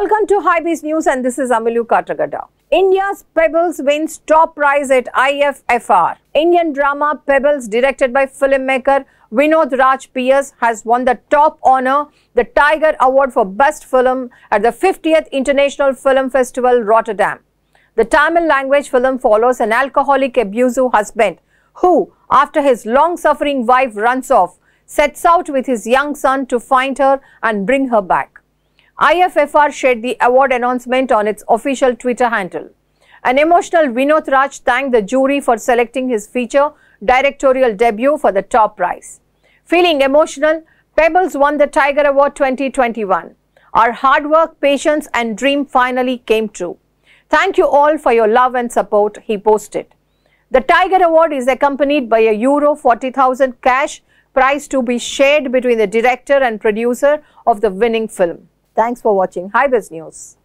Welcome to Highbees News and this is Amilu Katagada. India's Pebbles wins top prize at IFFR. Indian drama Pebbles directed by filmmaker Vinod Raj Pierce has won the top honor, the Tiger Award for Best Film at the 50th International Film Festival, Rotterdam. The Tamil language film follows an alcoholic abusive husband who, after his long-suffering wife runs off, sets out with his young son to find her and bring her back. IFFR shared the award announcement on its official Twitter handle. An emotional Vinod Raj thanked the jury for selecting his feature directorial debut for the top prize. Feeling emotional, Pebbles won the Tiger Award 2021. Our hard work, patience and dream finally came true. Thank you all for your love and support, he posted. The Tiger Award is accompanied by a Euro 40,000 cash prize to be shared between the director and producer of the winning film. Thanks for watching Hybris News.